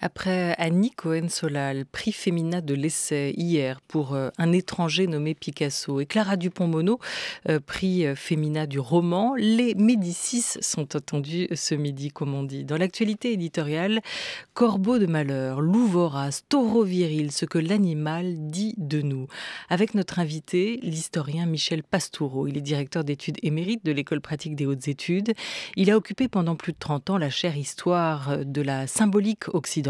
Après Annie Cohen-Solal, prix féminin de l'essai hier pour euh, Un étranger nommé Picasso et Clara Dupont-Mono, euh, prix euh, féminin du roman, les Médicis sont attendus ce midi, comme on dit. Dans l'actualité éditoriale, Corbeau de malheur, loup vorace, taureau viril, ce que l'animal dit de nous. Avec notre invité, l'historien Michel Pastoureau. Il est directeur d'études émérite de l'École pratique des hautes études. Il a occupé pendant plus de 30 ans la chère histoire de la symbolique occidentale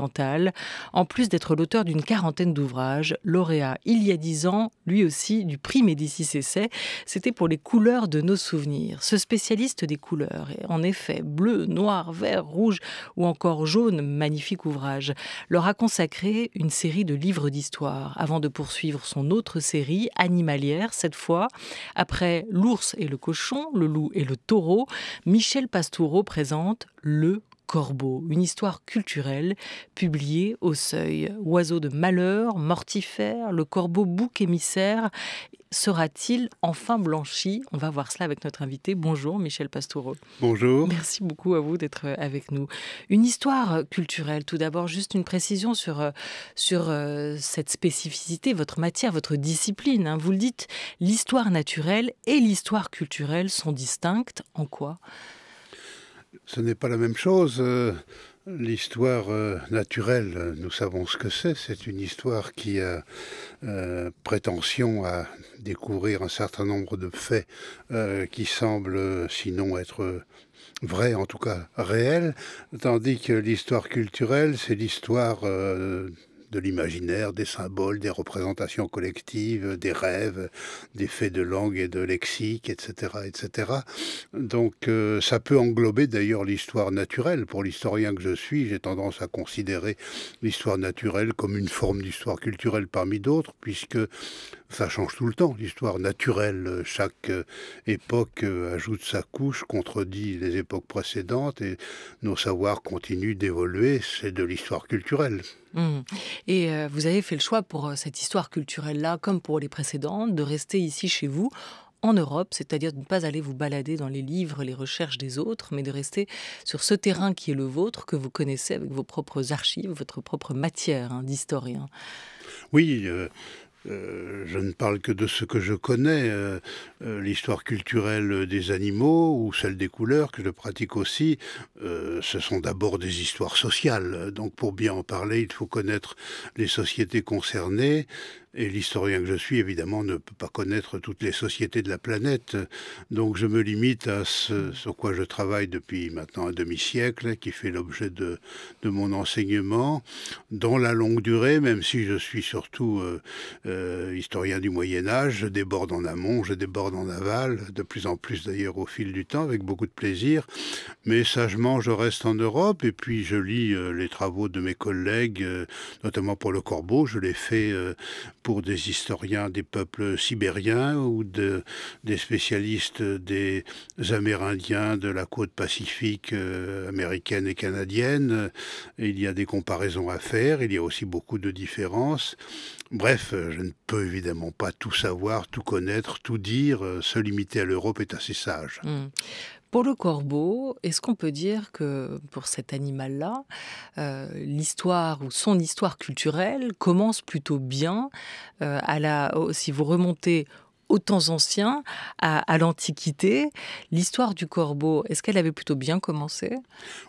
en plus d'être l'auteur d'une quarantaine d'ouvrages, lauréat il y a dix ans, lui aussi, du prix Médicis-Essai, c'était pour les couleurs de nos souvenirs. Ce spécialiste des couleurs, en effet, bleu, noir, vert, rouge ou encore jaune, magnifique ouvrage, leur a consacré une série de livres d'histoire avant de poursuivre son autre série, animalière cette fois. Après L'ours et le cochon, le loup et le taureau, Michel Pastoureau présente Le Corbeau, une histoire culturelle publiée au seuil. Oiseau de malheur, mortifère, le corbeau bouc émissaire sera-t-il enfin blanchi On va voir cela avec notre invité. Bonjour Michel Pastoureau. Bonjour. Merci beaucoup à vous d'être euh, avec nous. Une histoire euh, culturelle, tout d'abord, juste une précision sur, euh, sur cette spécificité, votre matière, votre discipline. Hein. Vous le dites, l'histoire naturelle et l'histoire culturelle sont distinctes. En quoi ce n'est pas la même chose. Euh, l'histoire euh, naturelle, nous savons ce que c'est. C'est une histoire qui a euh, prétention à découvrir un certain nombre de faits qui semblent, sinon être vrais, en tout cas réels. tandis que l'histoire culturelle, c'est l'histoire de l'imaginaire, des symboles, des représentations collectives, des rêves, des faits de langue et de lexique, etc. etc. Donc euh, ça peut englober d'ailleurs l'histoire naturelle. Pour l'historien que je suis, j'ai tendance à considérer l'histoire naturelle comme une forme d'histoire culturelle parmi d'autres, puisque ça change tout le temps, l'histoire naturelle. Chaque euh, époque euh, ajoute sa couche, contredit les époques précédentes et nos savoirs continuent d'évoluer. C'est de l'histoire culturelle. Mmh. Et euh, vous avez fait le choix pour cette histoire culturelle-là, comme pour les précédentes, de rester ici chez vous en Europe, c'est-à-dire de ne pas aller vous balader dans les livres, les recherches des autres, mais de rester sur ce terrain qui est le vôtre, que vous connaissez avec vos propres archives, votre propre matière hein, d'historien. Oui, euh, je ne parle que de ce que je connais, euh, euh, l'histoire culturelle des animaux ou celle des couleurs, que je pratique aussi. ce sont d'abord des histoires sociales. Donc pour bien en parler, il faut connaître les sociétés concernées, et l'historien que je suis, évidemment, ne peut pas connaître toutes les sociétés de la planète. Donc je me limite à ce hmm. sur quoi je travaille depuis maintenant un demi-siècle, qui fait l'objet de, de, mon enseignement, dans la longue durée, même si je suis surtout euh, euh, historien du Moyen Âge, je déborde en amont, je déborde en aval, de plus en plus d'ailleurs au fil du temps, avec beaucoup de plaisir. Mais sagement, je reste en Europe et puis je lis euh, les travaux de mes collègues, notamment pour le Corbeau, je les fais pour des historiens des peuples sibériens ou des spécialistes des Amérindiens de la côte pacifique euh, américaine et canadienne. Il y a des comparaisons à faire, il y a aussi beaucoup de différences. Bref, je ne peux évidemment pas tout savoir, tout connaître, tout dire. Se limiter à l'Europe est assez sage. Hmm. Pour le corbeau, est-ce qu'on peut dire que pour cet animal-là, euh, l'histoire ou son histoire culturelle commence plutôt bien euh, à la, Si vous remontez aux temps anciens, à, l'Antiquité. L'histoire du corbeau, est-ce qu'elle avait plutôt bien commencé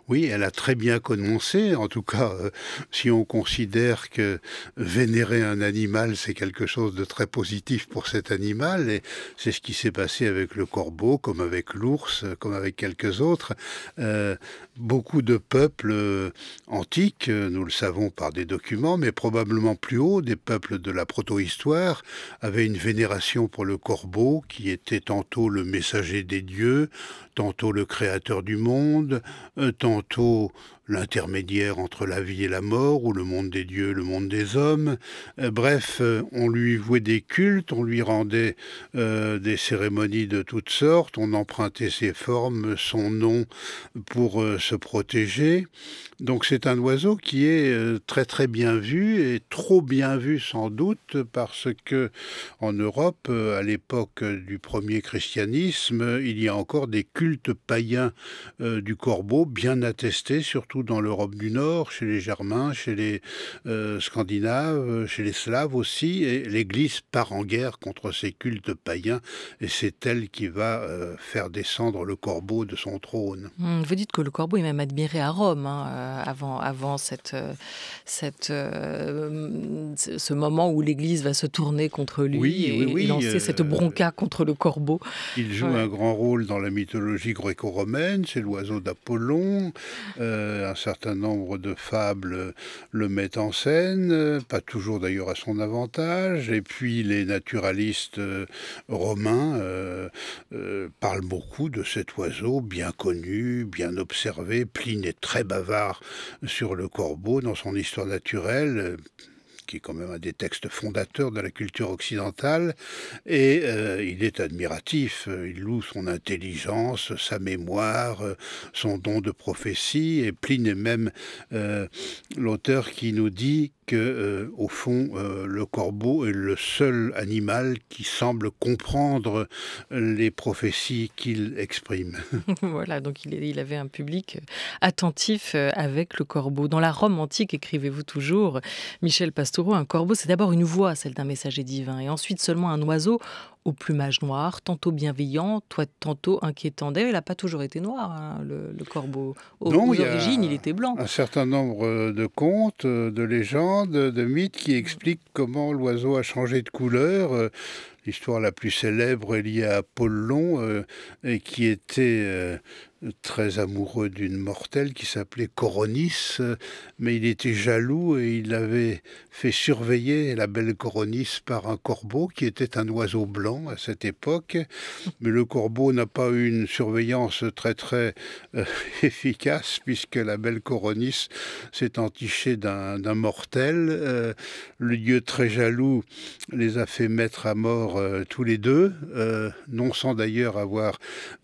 Oui, elle a très bien commencé. En tout cas, euh, si on considère que vénérer un animal, c'est quelque chose de très positif pour cet animal, et c'est ce qui s'est passé avec le corbeau, comme avec l'ours, comme avec quelques autres. Euh, beaucoup de peuples euh, antiques, nous le savons par des documents, mais probablement plus haut, des peuples de la protohistoire, avaient une vénération pour le corbeau, qui était tantôt le messager des dieux, tantôt le créateur du monde, euh, tantôt l'intermédiaire entre la vie et la mort, ou le monde des dieux, le monde des hommes. Euh, bref, euh, on lui vouait des cultes, on lui rendait euh, des cérémonies de toutes sortes, on empruntait ses formes, son nom pour se protéger. Donc c'est un oiseau qui est très très bien vu et trop bien vu sans doute parce que en Europe, à l'époque du premier christianisme, il y a encore des cultes païens du corbeau bien attestés, surtout dans l'Europe du Nord, chez les Germains, chez les euh, Scandinaves, euh, chez les Slaves aussi. Et l'Église part en guerre contre ces cultes païens et c'est elle qui va euh, faire descendre le corbeau de son trône. Hmm, vous dites que le corbeau est même admiré à Rome hein, avant, avant cette, cette, ce moment où l'Église va se tourner contre lui et, lancer cette bronca contre le corbeau. Il joue un grand rôle dans la mythologie gréco-romaine, c'est l'oiseau d'Apollon. Euh, un certain nombre de fables le mettent en scène, pas toujours d'ailleurs à son avantage, et puis les naturalistes euh, romains euh, euh, parlent beaucoup de cet oiseau bien connu, bien observé. Pline est très bavard sur le corbeau dans son histoire naturelle qui est quand même un des textes fondateurs de la culture occidentale, et euh, il est admiratif, euh, il loue son intelligence, sa mémoire, euh, son don de prophétie, et Pline est même l'auteur qui nous dit que, au fond, le corbeau est le seul animal qui semble comprendre les prophéties qu'il exprime. voilà, donc il, il, avait un public attentif avec le corbeau. Dans la Rome antique, écrivez-vous toujours, Michel Pastor un corbeau, c'est d'abord une voix, celle d'un messager divin, et ensuite seulement un oiseau au plumage noir, tantôt bienveillant, toi, tantôt inquiétant. D'ailleurs, il n'a pas toujours été noir, hein, le, corbeau. Aux, origines, il était blanc. Un certain nombre euh, de contes, euh, de légendes, euh, de mythes qui expliquent comment l'oiseau a changé de couleur. L'histoire la plus célèbre est liée à Apollon, et qui était très amoureux d'une mortelle qui s'appelait Coronis, mais il était jaloux et il avait fait surveiller la belle Coronis par un corbeau qui était un oiseau blanc à cette époque, mais le corbeau n'a pas eu une surveillance très très euh, efficace puisque la belle Coronis s'est entichée d'un mortel. Euh, le dieu très jaloux les a fait mettre à mort euh, tous les deux, non sans d'ailleurs avoir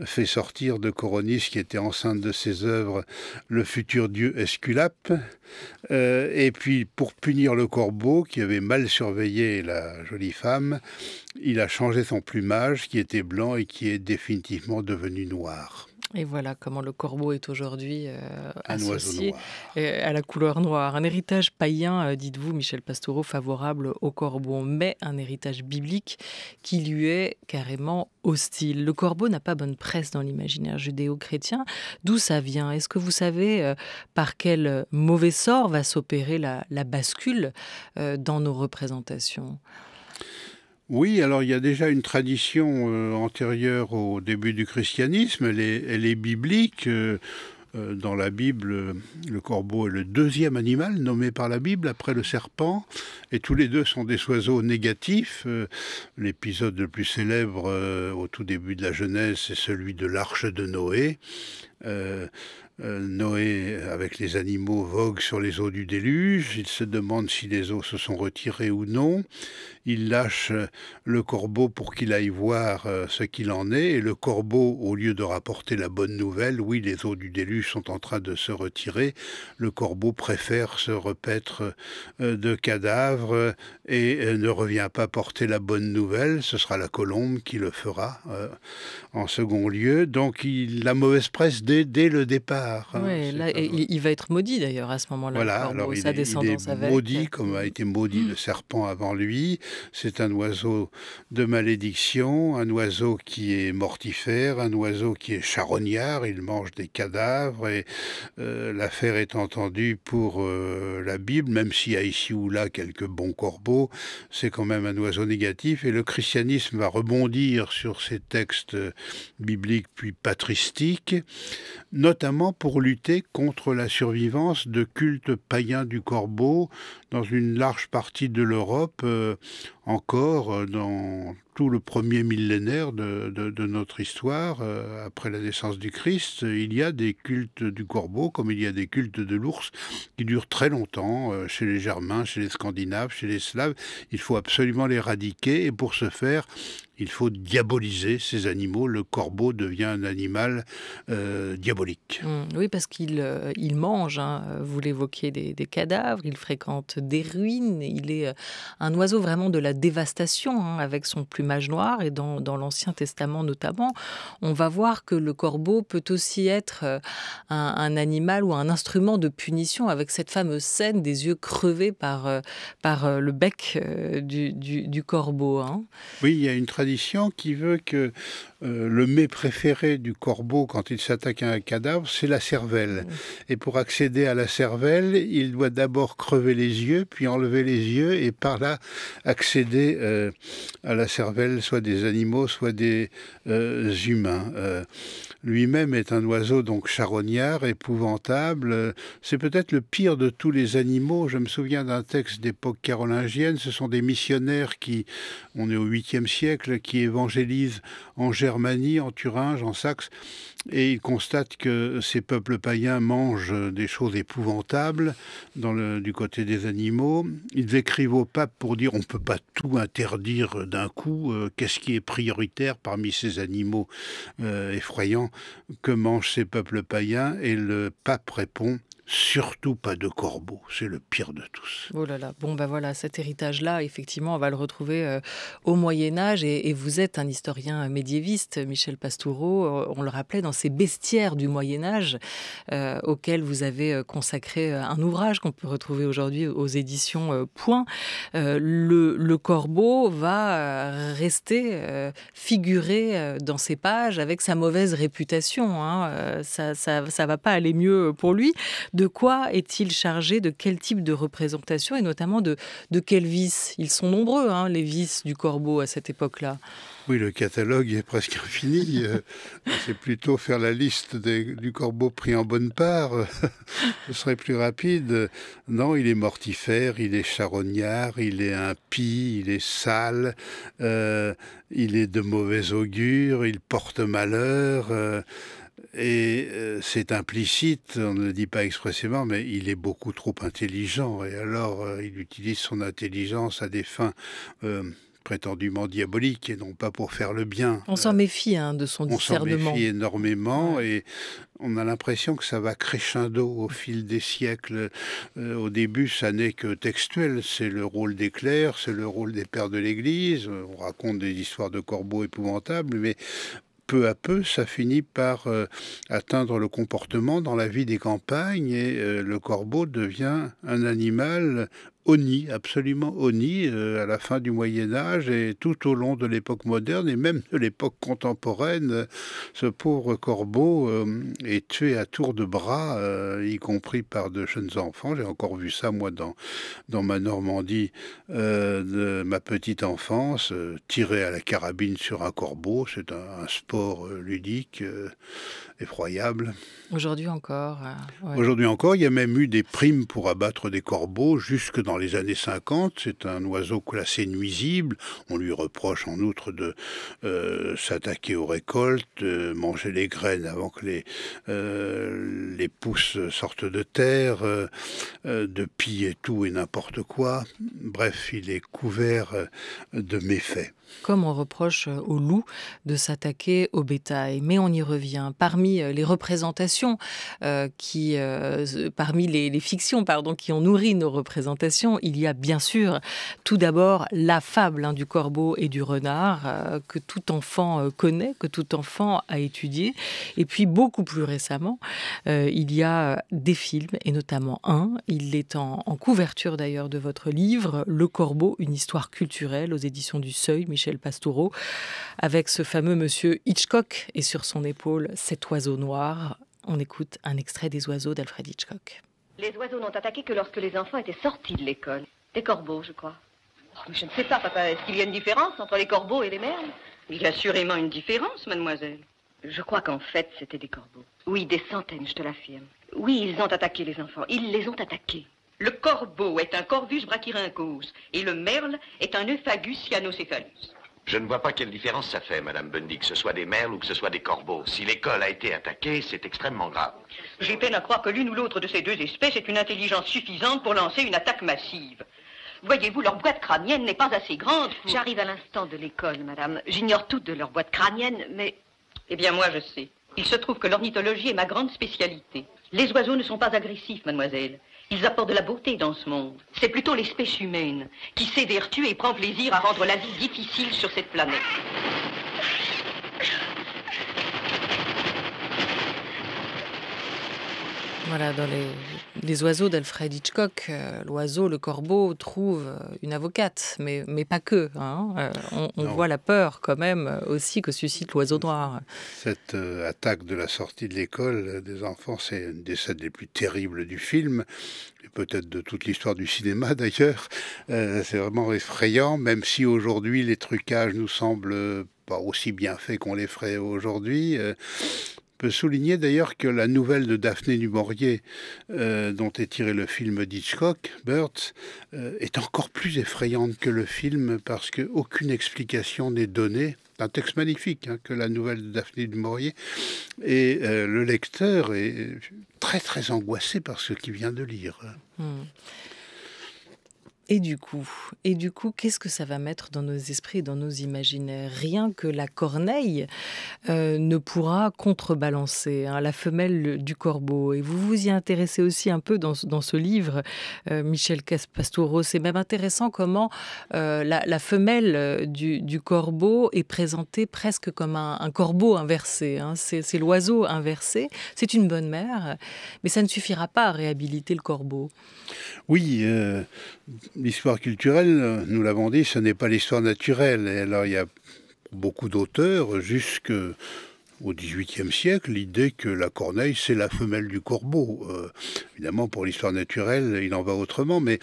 fait sortir de Coronis, qui était enceinte de ses œuvres, le futur dieu Esculape. et puis pour punir le corbeau qui avait mal surveillé la jolie femme, il a changé son plumage qui était blanc et qui est définitivement devenu noir. Et voilà comment le corbeau est aujourd'hui euh, associé euh, à la couleur noire. Un héritage païen, euh, dites-vous, Michel Pastoureau, favorable au corbeau, mais un héritage biblique qui lui est carrément hostile. Le corbeau n'a pas bonne presse dans l'imaginaire judéo-chrétien. D'où ça vient Est-ce que vous savez par quel mauvais sort va s'opérer la, bascule dans nos représentations oui, alors il y a déjà une tradition euh, antérieure au début du christianisme, elle est, biblique. Euh, euh, dans la Bible, le corbeau est le deuxième animal nommé par la Bible après le serpent, et tous les deux sont des oiseaux négatifs. L'épisode le plus célèbre au tout début de la Genèse, c'est celui de l'arche de Noé. Euh, Noé, avec les animaux, vogue sur les eaux du déluge. Il se demande si les eaux se sont retirées ou non. Il lâche euh, le corbeau pour qu'il aille voir euh, ce qu'il en est. Et le corbeau, au lieu de rapporter la bonne nouvelle, oui, les eaux du déluge sont en train de se retirer, le corbeau préfère se repaître de cadavres et ne revient pas porter la bonne nouvelle. Ce sera la colombe qui le fera en second lieu. Donc, il, la mauvaise presse dès le départ Hein, il, va être maudit d'ailleurs à ce moment-là. Voilà, alors il, sa descendance il est maudit comme a été maudit mm. le serpent avant lui. C'est un oiseau de malédiction, un oiseau qui est mortifère, un oiseau qui est charognard. Il mange des cadavres et euh, l'affaire est entendue pour euh, la Bible, même s'il y a ici ou là quelques bons corbeaux, c'est quand même un oiseau négatif. Et le christianisme va rebondir sur ces textes euh, bibliques puis patristiques notamment pour lutter contre la survivance de cultes païens du corbeau, dans une large partie de l'Europe, euh, encore euh, dans tout le premier millénaire de, notre histoire, euh, après la naissance du Christ, il y a des cultes du corbeau comme il y a des cultes de l'ours qui durent très longtemps chez les Germains, chez les Scandinaves, chez les Slaves. Il faut absolument l'éradiquer et pour ce faire, il faut diaboliser ces animaux. Le corbeau devient un animal diabolique. Mmh. oui, parce qu'il il mange, hein. vous l'évoquiez, des, des, cadavres, il fréquente des ruines. Il est euh, un oiseau vraiment de la dévastation hein, avec son plumage noir. Et dans, l'Ancien Testament notamment, on va voir que le corbeau peut aussi être euh, un, animal ou un instrument de punition avec cette fameuse scène des yeux crevés par, euh, par le bec du, corbeau. Hein. Oui, il y a une tradition qui veut que le mets préféré du corbeau quand il s'attaque à un cadavre, c'est la cervelle. Et pour accéder à la cervelle, il doit d'abord crever les yeux yeux, puis enlever les yeux et par là accéder euh, à la cervelle soit des animaux, soit des euh, humains. Euh, lui-même est un oiseau donc charognard, épouvantable. C'est peut-être le pire de tous les animaux. Je me souviens d'un texte d'époque carolingienne. Ce sont des missionnaires qui, on est au 8e siècle, qui évangélisent en Germanie, en Thuringe, en Saxe, et ils constatent que ces peuples païens mangent des choses épouvantables dans le, du côté des animaux animaux. Ils écrivent au pape pour dire on ne peut pas tout interdire d'un coup. Euh, qu'est-ce qui est prioritaire parmi ces animaux euh, effrayants Que mangent ces peuples païens Et le pape répond surtout pas de corbeau, c'est le pire de tous. Oh là là, bon ben voilà, cet héritage-là, effectivement, on va le retrouver euh, au Moyen Âge, et, vous êtes un historien médiéviste, Michel Pastoureau, euh, on le rappelait, dans ces bestiaires du Moyen Âge, euh, auxquels vous avez euh, consacré un ouvrage qu'on peut retrouver aujourd'hui aux éditions Point, le, corbeau va rester figuré dans ces pages avec sa mauvaise réputation, hein. ça, ça, ça va pas aller mieux pour lui de quoi est-il chargé, de quel type de représentation et notamment de, de quels vices Ils sont nombreux, hein, les vices du corbeau à cette époque-là. Oui, le catalogue est presque infini. Euh, c'est plutôt faire la liste du corbeau pris en bonne part. Euh, ce serait plus rapide. Non, il est mortifère, il est charognard, il est impie, il est sale, euh, il est de mauvais augure, il porte malheur. Et euh, c'est implicite, on ne le dit pas expressément, mais il est beaucoup trop intelligent. Et alors, euh, il utilise son intelligence à des fins euh, prétendument diaboliques et non pas pour faire le bien. On s'en méfie hein, de son discernement. On s'en méfie énormément et on a l'impression que ça va crescendo au fil des siècles. au début, ça n'est que textuel, c'est le rôle des clercs, c'est le rôle des pères de l'Église. On raconte des histoires de corbeaux épouvantables, mais peu à peu, ça finit par euh, atteindre le comportement dans la vie des campagnes et euh, le corbeau devient un animal oni, absolument oni, euh, à la fin du Moyen Âge et tout au long de l'époque moderne et même de l'époque contemporaine. Euh, ce pauvre corbeau euh, est tué à tour de bras, y compris par de jeunes enfants. J'ai encore vu ça, moi, dans, dans ma Normandie de ma petite enfance. tiré à la carabine sur un corbeau, c'est un, sport ludique effroyable. Aujourd'hui encore. Euh, Aujourd'hui encore, il y a même eu des primes pour abattre des corbeaux jusque dans les années 50. C'est un oiseau classé nuisible. On lui reproche en outre de euh, s'attaquer aux récoltes, de euh, manger les graines avant que les, les pousses sortent de terre, de piller tout et n'importe quoi. Bref, il est couvert de méfaits comme on reproche euh, au loup de s'attaquer au bétail. Mais on y revient. Parmi euh, les représentations, euh, qui, parmi les, fictions pardon, qui ont nourri nos représentations, il y a bien sûr tout d'abord la fable hein, du corbeau et du renard que tout enfant connaît, que tout enfant a étudié. Et puis beaucoup plus récemment, il y a des films, et notamment un, il est en, en couverture d'ailleurs de votre livre, Le corbeau, une histoire culturelle aux éditions du Seuil. Michel Pastoureau, avec ce fameux monsieur Hitchcock et sur son épaule cet oiseau noir. On écoute un extrait des oiseaux d'Alfred Hitchcock. Les oiseaux n'ont attaqué que lorsque les enfants étaient sortis de l'école. Des corbeaux, je crois. Oh, je ne sais pas, papa. Est-ce qu'il y a une différence entre les corbeaux et les merles Il y a sûrement une différence, mademoiselle. Je crois qu'en fait, c'était des corbeaux. Oui, des centaines, je te l'affirme. Oui, ils ont attaqué les enfants. Ils les ont attaqués. Le corbeau est un corvus brachyrhynchus et le merle est un euphagus cyanocéphalus. Je ne vois pas quelle différence ça fait, Madame Bundy, que ce soit des merles ou que ce soit des corbeaux. Si l'école a été attaquée, c'est extrêmement grave. J'ai peine à croire que l'une ou l'autre de ces deux espèces ait une intelligence suffisante pour lancer une attaque massive. Voyez-vous, leur boîte crânienne n'est pas assez grande. J'arrive à l'instant de l'école, madame. J'ignore tout de leur boîte crânienne, mais... Eh bien, moi, je sais. Il se trouve que l'ornithologie est ma grande spécialité. Les oiseaux ne sont pas agressifs, mademoiselle. Ils apportent de la beauté dans ce monde. C'est plutôt l'espèce humaine qui s'évertue et prend plaisir à rendre la vie difficile sur cette planète. Voilà, dans les, oiseaux d'Alfred Hitchcock, euh, l'oiseau, le corbeau trouve euh, une avocate, mais, mais pas que. Hein. Euh, on, voit la peur quand même aussi que suscite l'oiseau noir. Cette attaque de la sortie de l'école des enfants, c'est une des scènes les plus terribles du film, et peut-être de toute l'histoire du cinéma d'ailleurs. c'est vraiment effrayant, même si aujourd'hui les trucages nous semblent pas aussi bien faits qu'on les ferait aujourd'hui peut souligner d'ailleurs que la nouvelle de Daphné du Maurier, euh, dont est tiré le film d'Hitchcock, Birds, euh, est encore plus effrayante que le film parce qu'aucune explication n'est donnée. Un texte magnifique hein, que la nouvelle de Daphné du Maurier. Et euh, le lecteur est très très angoissé par ce qu'il vient de lire. Hmm. Et du coup, et du coup, qu'est-ce que ça va mettre dans nos esprits et dans nos imaginaires Rien que la corneille euh, ne pourra contrebalancer hein, la femelle du corbeau. Et vous vous y intéressez aussi un peu dans, ce livre, euh, Michel Caspastouros. C'est même intéressant comment euh, la, femelle du, corbeau est présentée presque comme un, corbeau inversé. Hein. C'est l'oiseau inversé. C'est une bonne mère, mais ça ne suffira pas à réhabiliter le corbeau. Oui l'histoire culturelle, nous l'avons dit, ce n'est pas l'histoire naturelle. Et alors, il y a beaucoup d'auteurs, jusqu'au XVIIIe siècle, l'idée que la corneille, c'est la femelle du corbeau. Euh, évidemment, pour l'histoire naturelle, il en va autrement, mais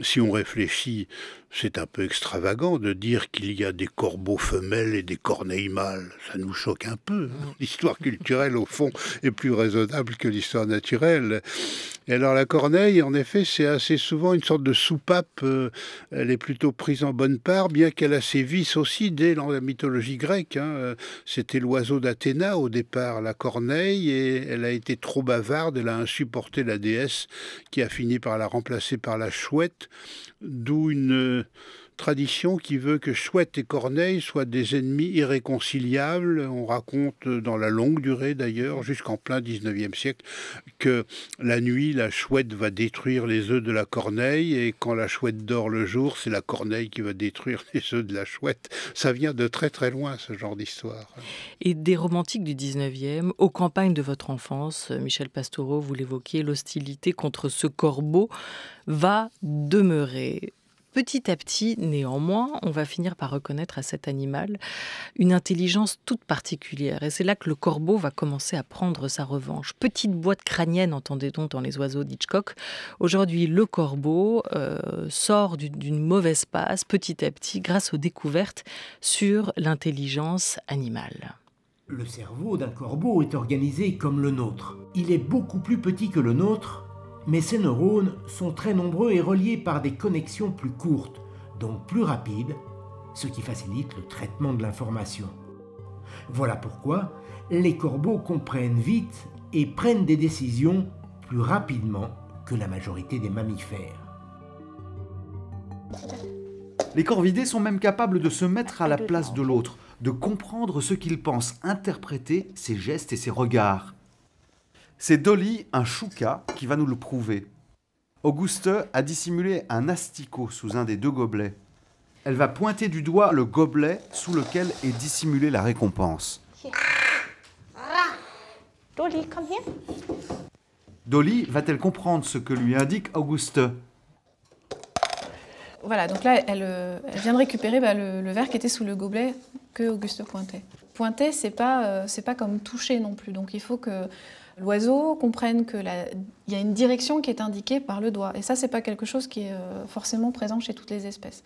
si on réfléchit c'est un peu extravagant de dire qu'il y a des corbeaux femelles et des corneilles mâles. Ça nous choque un peu. Hein. l'histoire culturelle, au fond, est plus raisonnable que l'histoire naturelle. Et alors la corneille, en effet, c'est assez souvent une sorte de soupape. Euh, elle est plutôt prise en bonne part, bien qu'elle a ses vices aussi dès dans la mythologie grecque. Hein. Euh, c'était l'oiseau d'Athéna au départ, la corneille, et elle a été trop bavarde, elle a insupporté la déesse qui a fini par la remplacer par la chouette, d'où une euh, tradition qui veut que Chouette et Corneille soient des ennemis irréconciliables. On raconte dans la longue durée d'ailleurs, jusqu'en plein XIXe siècle, que la nuit, la Chouette va détruire les œufs de la Corneille et quand la Chouette dort le jour, c'est la Corneille qui va détruire les œufs de la Chouette. Ça vient de très très loin ce genre d'histoire. Et des romantiques du 19e, aux campagnes de votre enfance, Michel Pastoureau, vous l'évoquiez, l'hostilité contre ce corbeau va demeurer. Petit à petit, néanmoins, on va finir par reconnaître à cet animal une intelligence toute particulière. Et c'est là que le corbeau va commencer à prendre sa revanche. Petite boîte crânienne, entendait-on dans Les oiseaux d'Hitchcock. Aujourd'hui, le corbeau euh, sort d'une mauvaise passe petit à petit grâce aux découvertes sur l'intelligence animale. Le cerveau d'un corbeau est organisé comme le nôtre. Il est beaucoup plus petit que le nôtre mais ces neurones sont très nombreux et reliés par des connexions plus courtes, donc plus rapides, ce qui facilite le traitement de l'information. Voilà pourquoi les corbeaux comprennent vite et prennent des décisions plus rapidement que la majorité des mammifères. Les corvidés sont même capables de se mettre à la place de l'autre, de comprendre ce qu'il pense, interpréter ses gestes et ses regards. C'est Dolly, un chouka, qui va nous le prouver. Auguste a dissimulé un asticot sous un des deux gobelets. Elle va pointer du doigt le gobelet sous lequel est dissimulée la récompense. Dolly, come here. Dolly va-t-elle comprendre ce que lui indique Auguste Voilà, donc là, elle, euh, vient de récupérer bah, le, verre qui était sous le gobelet que Auguste pointait. Pointer, c'est pas, euh, c'est pas comme toucher non plus. Donc il faut que l'oiseau, comprenne qu'il y a une direction qui est indiquée par le doigt. Et ça, n'est pas quelque chose qui est euh, forcément présent chez toutes les espèces.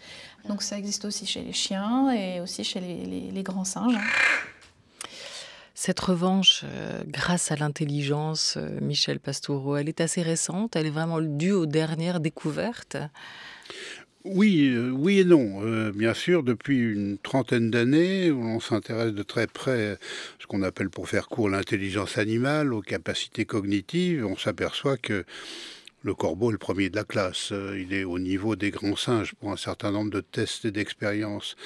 Donc ça existe aussi chez les chiens et aussi chez les, grands singes. Cette revanche, euh, grâce à l'intelligence, euh, Michel Pastoureau, elle est assez récente, elle est vraiment due aux dernières découvertes oui, euh, oui et non. Euh, bien sûr, depuis une trentaine d'années, on s'intéresse de très près à ce qu'on appelle pour faire court l'intelligence animale, aux capacités cognitives, on s'aperçoit que le corbeau est le premier de la classe. Euh, il est au niveau des grands singes pour un certain nombre de tests et d'expériences.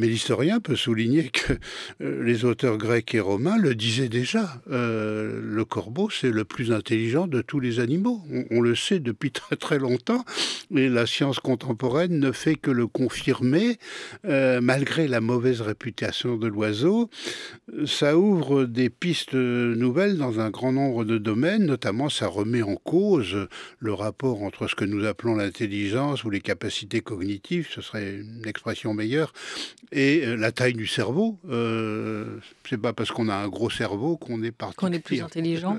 Mais l'historien peut souligner que euh, les auteurs grecs et romains le disaient déjà. Euh, le corbeau, c'est le plus intelligent de tous les animaux. On, le sait depuis très très longtemps. Et la science contemporaine ne fait que le confirmer, euh, malgré la mauvaise réputation de l'oiseau. Ça ouvre des pistes nouvelles dans un grand nombre de domaines, notamment ça remet en cause le rapport entre ce que nous appelons l'intelligence ou les capacités cognitives, ce serait une expression meilleure, et euh, la taille du cerveau. Euh, c'est pas parce qu'on a un gros cerveau qu'on est qu'on plus intelligent.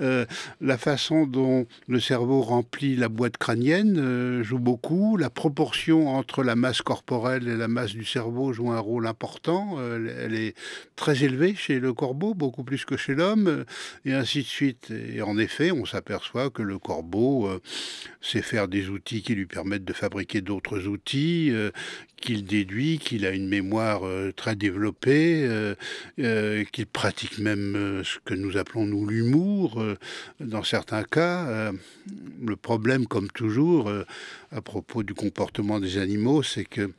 Euh, la façon dont le cerveau remplit la boîte crânienne joue beaucoup. La proportion entre la masse corporelle et la masse du cerveau joue un rôle important. elle est très élevée chez le corbeau, beaucoup plus que chez l'homme, et ainsi de suite. Et en effet, on s'aperçoit que le corbeau sait faire des outils qui lui permettent de fabriquer d'autres outils qu'il déduit, qu'il a une mémoire euh, très développée, euh, euh, qu'il pratique même ce que nous appelons nous l'humour dans certains cas. le problème, comme toujours, à propos du comportement des animaux, c'est que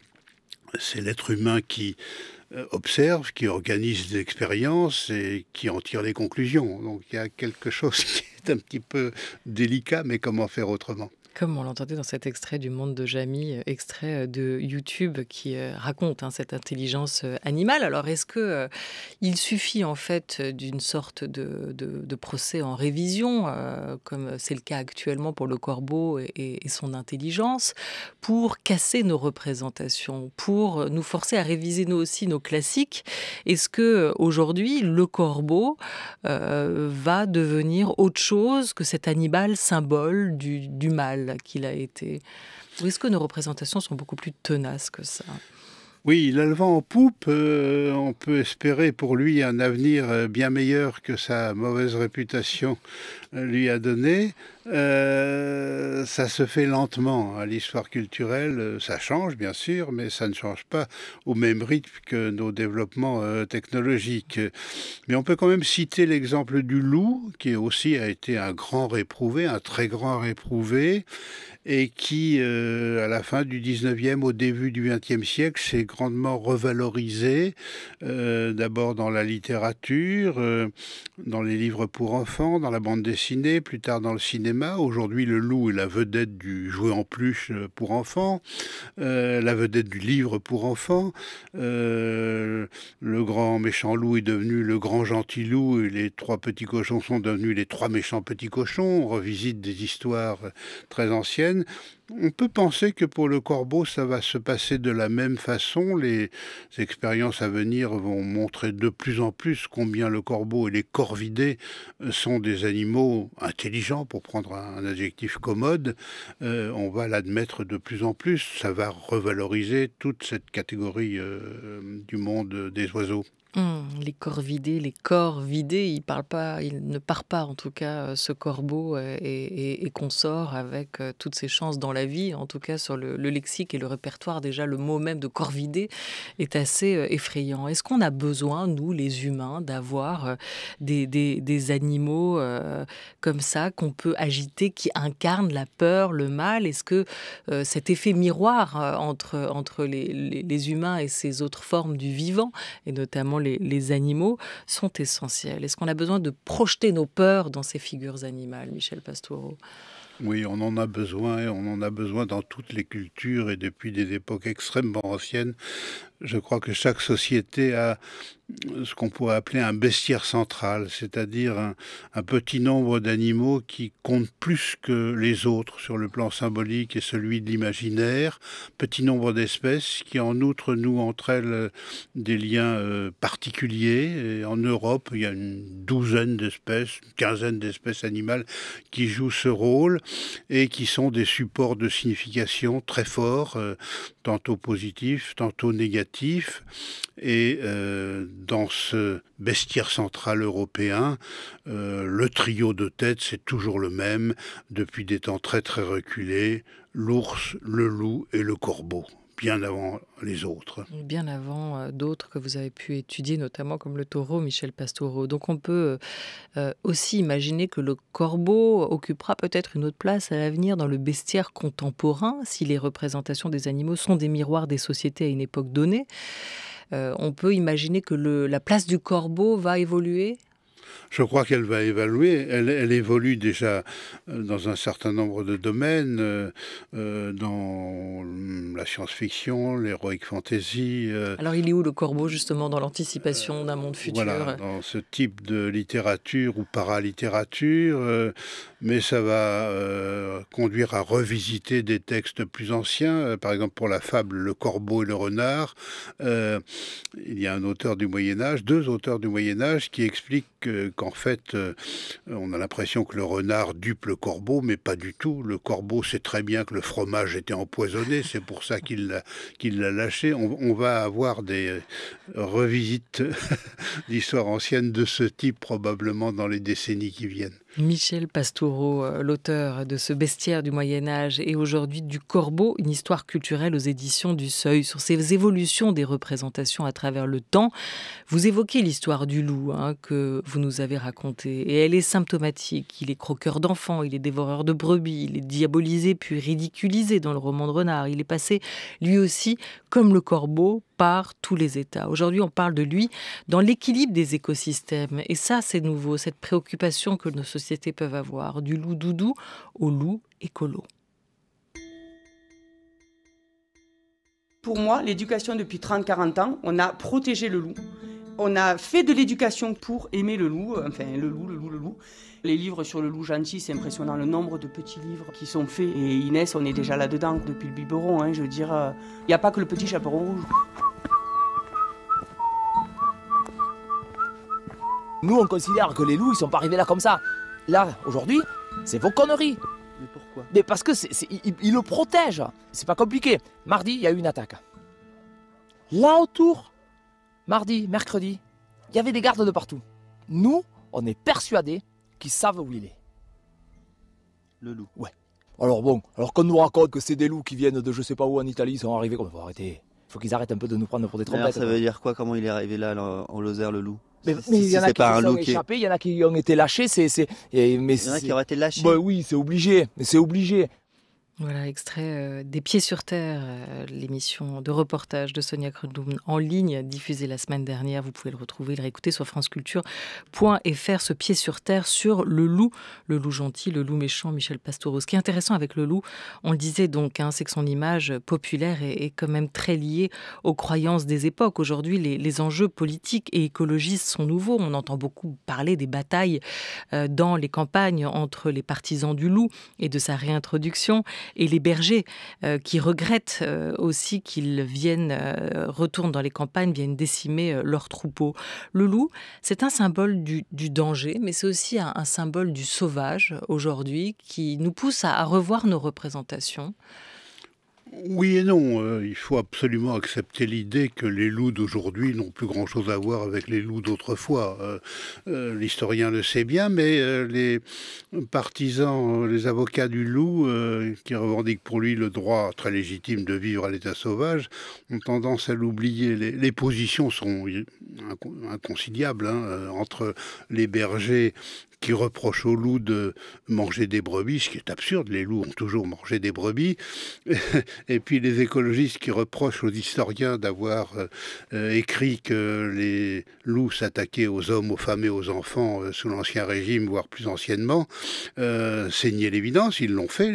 c'est l'être humain qui observe, qui organise des expériences et qui en tire les conclusions. Donc il y a quelque chose qui est un petit peu délicat, mais comment faire autrement comme on l'entendait dans cet extrait du Monde de Jamie, euh, extrait euh, de YouTube qui euh, raconte hein, cette intelligence animale. Alors, est-ce que il suffit en fait d'une sorte de, procès en révision, comme c'est le cas actuellement pour le corbeau et, son intelligence, pour casser nos représentations, pour nous forcer à réviser nous aussi nos classiques Est-ce que aujourd'hui le corbeau va devenir autre chose que cet animal symbole du mal qu'il a été Ou est-ce que nos représentations sont beaucoup plus tenaces que ça oui, il en poupe. Euh, on peut espérer pour lui un avenir euh, bien meilleur que sa mauvaise réputation euh, lui a donné. ça se fait lentement. Hein, l'histoire culturelle, ça change bien sûr, mais ça ne change pas au même rythme que nos développements technologiques. Mais on peut quand même citer l'exemple du loup, qui aussi a été un grand réprouvé, un très grand réprouvé, et qui, euh, à la fin du 19e, au début du 20e siècle, s'est grandement revalorisé, euh, d'abord dans la littérature, euh, dans les livres pour enfants, dans la bande dessinée, plus tard dans le cinéma. Aujourd'hui, le loup est la vedette du jouet en plus pour enfants, la vedette du livre pour enfants. le grand méchant loup est devenu le grand gentil loup et les trois petits cochons sont devenus les trois méchants petits cochons. On revisite des histoires très anciennes. On peut penser que pour le corbeau, ça va se passer de la même façon. Les expériences à venir vont montrer de plus en plus combien le corbeau et les corvidés euh, sont des animaux intelligents, pour prendre un adjectif commode. Euh, on va l'admettre de plus en plus. Ça va revaloriser toute cette catégorie euh, du monde des oiseaux. Hmm, les corps vidés, les corps vidés, il, pas, ne part pas en tout cas euh, ce corbeau euh, et, et, sort avec euh, toutes ses chances dans la vie, en tout cas sur le, lexique et le répertoire, déjà le mot même de corps vidé est assez effrayant. Est-ce qu'on a besoin, nous les humains, d'avoir des, animaux comme ça qu'on peut agiter, qui incarnent la peur, le mal Est-ce que cet effet miroir entre, entre les, les humains et ces autres formes du vivant, et notamment les, animaux, sont essentiels. Est-ce qu'on a besoin de projeter nos peurs dans ces figures animales, Michel Pastoureau oui, on en a besoin, et on en a besoin dans toutes les cultures et depuis des époques extrêmement anciennes. Je crois que chaque société a ce qu'on pourrait appeler un bestiaire central, c'est-à-dire un, petit nombre d'animaux qui comptent plus que les autres sur le plan symbolique et celui de l'imaginaire, petit nombre d'espèces qui en outre nous, entre elles euh, des liens euh, particuliers. en Europe, il y a une douzaine d'espèces, une quinzaine d'espèces animales qui jouent ce rôle et qui sont des supports de signification très forts, euh, tantôt positifs, tantôt négatifs. Et euh, dans ce bestiaire central européen, euh, le trio de tête, c'est toujours le même depuis des temps très très reculés, l'ours, le loup et le corbeau bien avant les autres. Bien avant euh, d'autres que vous avez pu étudier, notamment comme le taureau, Michel Pastoureau. Donc on peut aussi imaginer que le corbeau occupera peut-être une autre place à l'avenir dans le bestiaire contemporain, si les représentations des animaux sont des miroirs des sociétés à une époque donnée. Euh, on peut imaginer que le, la place du corbeau va évoluer je crois qu'elle va évaluer. Elle, évolue déjà euh, dans un certain nombre de domaines, euh, euh, dans la science-fiction, lhéroïque fantasy. Alors, il est où le corbeau, justement, dans l'anticipation d'un monde futur Voilà, dans ce type de littérature ou paralittérature, mais ça va conduire à revisiter des textes plus anciens. Par exemple, pour la fable Le corbeau et le renard, il y a un auteur du Moyen-Âge, deux auteurs du Moyen-Âge qui expliquent que euh, qu'en fait, euh, on a l'impression que le renard dupe le corbeau, mais pas du tout. Le corbeau sait très bien que le fromage était empoisonné, c'est pour ça qu'il l'a, lâché. On, on, va avoir des revisites d'histoires anciennes de ce type probablement dans les décennies qui viennent. Michel Pastoureau, euh, l'auteur de ce bestiaire du Moyen Âge et aujourd'hui du Corbeau, une histoire culturelle aux éditions du Seuil, sur ces évolutions des représentations à travers le temps. Vous évoquez l'histoire du loup hein, que vous nous avez racontée, et elle est symptomatique. Il est croqueur d'enfants, il est dévoreur de brebis, il est diabolisé puis ridiculisé dans le roman de Renard. Il est passé, lui aussi, comme le Corbeau, par tous les États. Aujourd'hui, on parle de lui dans l'équilibre des écosystèmes. Et ça, c'est nouveau, cette préoccupation que nos sociétés peuvent avoir, du loup doudou au loup écolo. Pour moi, l'éducation depuis 30-40 ans, on a protégé le loup. On a fait de l'éducation pour aimer le loup, enfin le loup, le loup, le loup. Les livres sur le loup gentil, c'est impressionnant le nombre de petits livres qui sont faits. Et Inès, on est déjà là-dedans depuis le biberon. Hein, je veux dire, euh, il n'y a pas que le petit chaperon rouge. Nous, on considère que les loups, ils sont pas arrivés là comme ça. Là, aujourd'hui, c'est vos conneries. Mais pourquoi Mais parce que c'est, c'est, il, le protège. C'est pas compliqué. Mardi, il y a eu une attaque. Là autour, mardi, mercredi, il y avait des gardes de partout. Nous, on est persuadés qu'ils savent où il est. Le loup. Ouais. Alors bon, alors qu'on nous raconte que c'est des loups qui viennent de je sais pas où en Italie, ils sont arrivés Il faut arrêter. Faut qu'ils arrêtent un peu de nous prendre pour des trompettes. ça hein. veut dire quoi Comment il est arrivé là en Lozère le loup mais, il y en a qui se sont échappés, il y en a qui ont été lâchés. C'est, mais il y en a qui auraient été lâchés. Bah, oui, c'est obligé. C'est obligé. Voilà, extrait euh, des Pieds sur Terre, euh, l'émission de reportage de Sonia Krundum en ligne, diffusée la semaine dernière. Vous pouvez le retrouver, le réécouter sur franceculture.fr, ce Pied sur Terre sur le loup, le loup gentil, le loup méchant, Michel Pastoureau. Ce qui est intéressant avec le loup, on le disait donc, hein, c'est que son image populaire est, quand même très liée aux croyances des époques. Aujourd'hui, les, enjeux politiques et écologistes sont nouveaux. On entend beaucoup parler des batailles euh, dans les campagnes entre les partisans du loup et de sa réintroduction et les bergers euh, qui regrettent euh, aussi qu'ils viennent, euh, retournent dans les campagnes, viennent décimer leurs troupeaux. Le loup, c'est un symbole du, danger, mais c'est aussi un, symbole du sauvage aujourd'hui qui nous pousse à revoir nos représentations. Oui et non. Euh, il faut absolument accepter l'idée que les loups d'aujourd'hui n'ont plus grand-chose à voir avec les loups d'autrefois. Euh, euh, l'historien le sait bien, mais les partisans, les avocats du loup, qui revendiquent pour lui le droit très légitime de vivre à l'état sauvage, ont tendance à l'oublier. Les, positions sont inconciliables hein, entre les bergers qui reproche aux loups de manger des brebis, ce qui est absurde, les loups ont toujours mangé des brebis, et puis les écologistes qui reprochent aux historiens d'avoir euh, euh, écrit que les loups s'attaquaient aux hommes, aux femmes et aux enfants euh, sous l'Ancien Régime, voire plus anciennement, euh, c'est nier l'évidence, ils l'ont fait,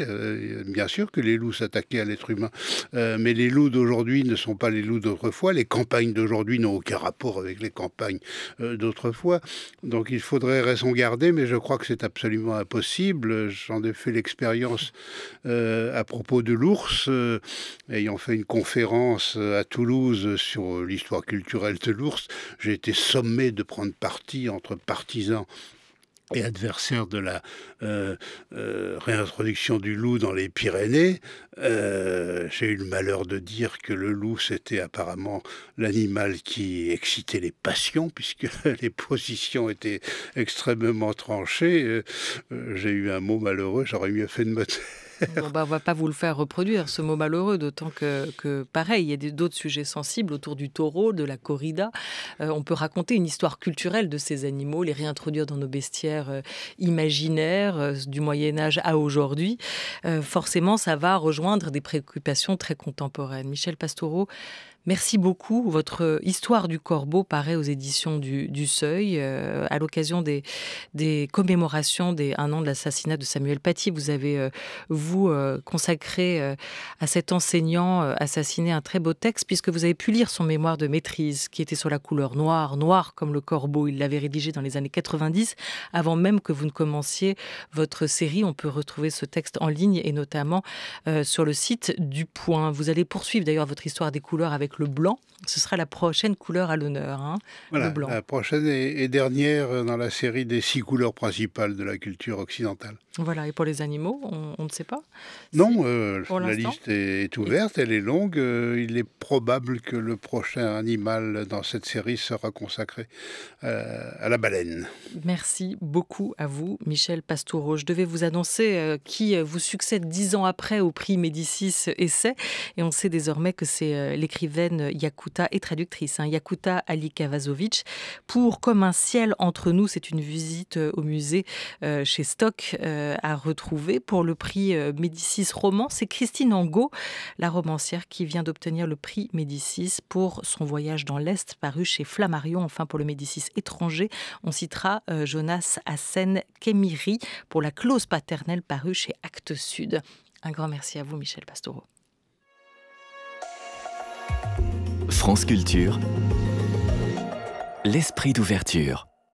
bien sûr que les loups s'attaquaient à l'être humain, mais les loups d'aujourd'hui ne sont pas les loups d'autrefois, les campagnes d'aujourd'hui n'ont aucun rapport avec les campagnes d'autrefois, donc il faudrait raison garder, mais je crois que c'est absolument impossible. J'en ai fait l'expérience euh, à propos de l'ours, euh, ayant fait une conférence euh, à Toulouse sur l'histoire culturelle de l'ours. J'ai été sommé de prendre parti entre partisans et adversaires de la euh, euh, réintroduction du loup dans les Pyrénées. Euh, j'ai eu le malheur de dire que le loup, c'était apparemment l'animal qui excitait les passions, puisque les positions étaient extrêmement tranchées. J'ai eu un mot malheureux, j'aurais mieux fait de me taire. Bon, bah, on va pas vous le faire reproduire, ce mot malheureux, d'autant que, pareil, il y a d'autres sujets sensibles autour du taureau, de la corrida. on peut raconter une histoire culturelle de ces animaux, les réintroduire dans nos bestiaires imaginaires, euh, du Moyen Âge à aujourd'hui, euh, forcément, ça va rejoindre des préoccupations très contemporaines. Michel Pastoureau, Merci beaucoup. Votre histoire du corbeau paraît aux éditions du, Seuil. Euh, à l'occasion des, des, commémorations des un an de l'assassinat de Samuel Paty, vous avez, euh, vous, euh, consacré à cet enseignant assassiné un très beau texte, puisque vous avez pu lire son mémoire de maîtrise, qui était sur la couleur noire, noire comme le corbeau. Il l'avait rédigé dans les années 90, avant même que vous ne commenciez votre série. On peut retrouver ce texte en ligne et notamment sur le site du Point. Vous allez poursuivre d'ailleurs votre histoire des couleurs avec le blanc. Ce sera la prochaine couleur à l'honneur, hein, le blanc. La prochaine et, dernière dans la série des six couleurs principales de la culture occidentale. Voilà, et pour les animaux, on, ne sait pas Non, euh, la liste est, ouverte, elle est longue. Euh, il est probable que le prochain animal dans cette série sera consacré euh, à la baleine. Merci beaucoup à vous, Michel Pastoureau. Je devais vous annoncer qui vous succède dix ans après au prix Médicis Essai, et on sait désormais que c'est l'écrivain Yakuta et traductrice, hein. Yakuta Ali Kavazovic, pour Comme un ciel entre nous. C'est une visite euh, au musée euh, chez Stock euh, à retrouver pour le prix Médicis Roman. C'est Christine Angot, la romancière qui vient d'obtenir le prix Médicis pour son voyage dans l'Est paru chez Flammarion. Enfin, pour le Médicis étranger, on citera Jonas Hassen Kemiri pour la clause paternelle paru chez Actes Sud. Un grand merci à vous, Michel Pastoreau. France Culture, l'esprit d'ouverture.